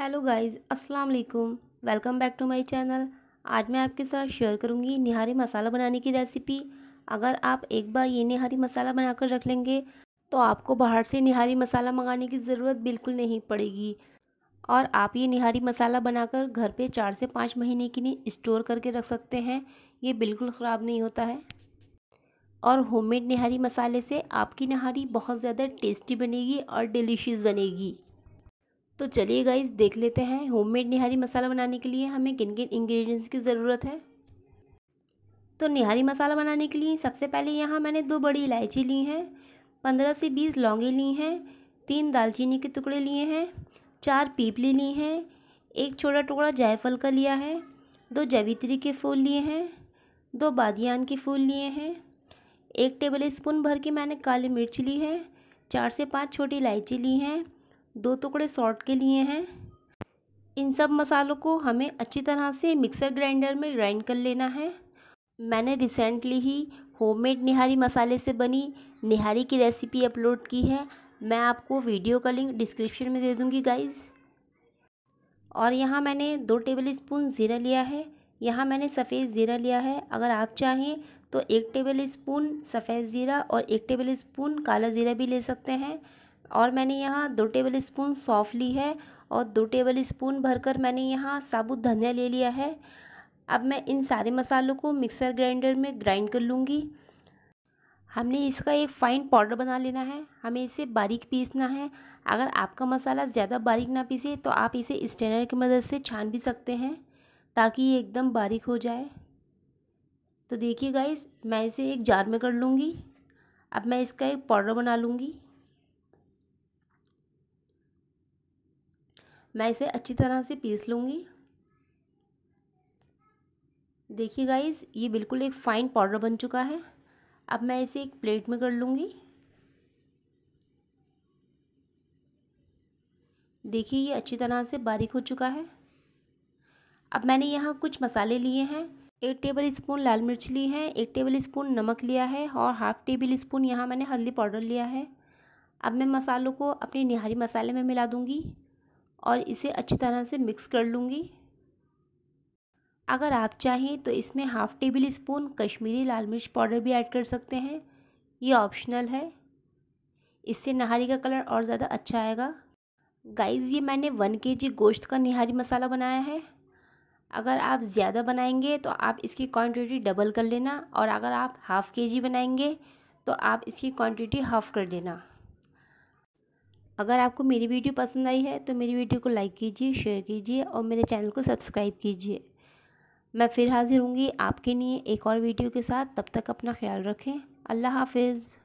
hello guys अस्सलाम वालेकुम welcome back to my channel आज मैं आपके साथ शेयर करूंगी निहारी मसाला बनाने की रेसिपी अगर आप एक बार ये निहारी मसाला बनाकर रख लेंगे तो आपको बाहर से निहारी मसाला मंगाने की ज़रूरत बिल्कुल नहीं पड़ेगी और आप ये निहारी मसाला बनाकर घर पे चार से पाँच महीने के लिए स्टोर करके रख सकते हैं ये बिल्कुल ख़राब नहीं होता है और होममेड निहारी मसाले से आपकी निहारी बहुत ज़्यादा टेस्टी बनेगी और डिलीशियस बनेगी तो चलिए गाइस देख लेते हैं होममेड निहारी मसाला बनाने के लिए हमें किन किन इंग्रेडिएंट्स की ज़रूरत है तो निहारी मसाला बनाने के लिए सबसे पहले यहाँ मैंने दो बड़ी इलायची ली हैं पंद्रह से बीस लौंगे ली हैं तीन दालचीनी के टुकड़े लिए हैं चार पीपली ली हैं एक छोटा टुकड़ा जायफल का लिया है दो जवित्री के फूल लिए हैं दो बादियान के फूल लिए हैं एक टेबल स्पून भर के मैंने काली मिर्च ली है चार से पाँच छोटी इलायची ली हैं दो टुकड़े सॉल्ट के लिए हैं इन सब मसालों को हमें अच्छी तरह से मिक्सर ग्राइंडर में ग्राइंड कर लेना है मैंने रिसेंटली ही होममेड निहारी मसाले से बनी निहारी की रेसिपी अपलोड की है मैं आपको वीडियो का लिंक डिस्क्रिप्शन में दे दूँगी गाइज़ और यहाँ मैंने दो टेबल स्पून ज़ीरा लिया है यहाँ मैंने सफ़ेद ज़ीरा लिया है अगर आप चाहें तो एक टेबल स्पून सफ़ेद ज़ीरा और एक टेबल स्पून काला ज़ीरा भी ले सकते हैं और मैंने यहाँ दो टेबल स्पून सौंफ ली है और दो टेबल स्पून भरकर मैंने यहाँ साबुत धनिया ले लिया है अब मैं इन सारे मसालों को मिक्सर ग्राइंडर में ग्राइंड कर लूँगी हमने इसका एक फ़ाइन पाउडर बना लेना है हमें इसे बारीक पीसना है अगर आपका मसाला ज़्यादा बारीक ना पीसे तो आप इसे स्टेनर की मदद से छान भी सकते हैं ताकि ये एकदम बारीक हो जाए तो देखिए गाइस मैं इसे एक जार में कर लूँगी अब मैं इसका एक पाउडर बना लूँगी मैं इसे अच्छी तरह से पीस लूँगी देखिए गाइस ये बिल्कुल एक फ़ाइन पाउडर बन चुका है अब मैं इसे एक प्लेट में कर लूँगी देखिए ये अच्छी तरह से बारीक हो चुका है अब मैंने यहाँ कुछ मसाले लिए हैं एक टेबल स्पून लाल मिर्च ली है एक टेबल स्पून नमक लिया है और हाफ टेबल स्पून यहाँ मैंने हल्दी पाउडर लिया है अब मैं मसालों को अपने निहारी मसाले में मिला दूँगी और इसे अच्छी तरह से मिक्स कर लूँगी अगर आप चाहें तो इसमें हाफ़ टेबल स्पून कश्मीरी लाल मिर्च पाउडर भी ऐड कर सकते हैं ये ऑप्शनल है इससे नहारी का कलर और ज़्यादा अच्छा आएगा गाइस ये मैंने वन के जी गोश्त का निहारी मसाला बनाया है अगर आप ज़्यादा बनाएंगे तो आप इसकी क्वांटिटी डबल कर लेना और अगर आप हाफ़ के जी बनाएंगे तो आप इसकी क्वांटिटी हाफ़ कर देना अगर आपको मेरी वीडियो पसंद आई है तो मेरी वीडियो को लाइक कीजिए शेयर कीजिए और मेरे चैनल को सब्सक्राइब कीजिए मैं फिर हाजिर हूँगी आपके लिए एक और वीडियो के साथ तब तक अपना ख्याल रखें अल्लाह हाफिज़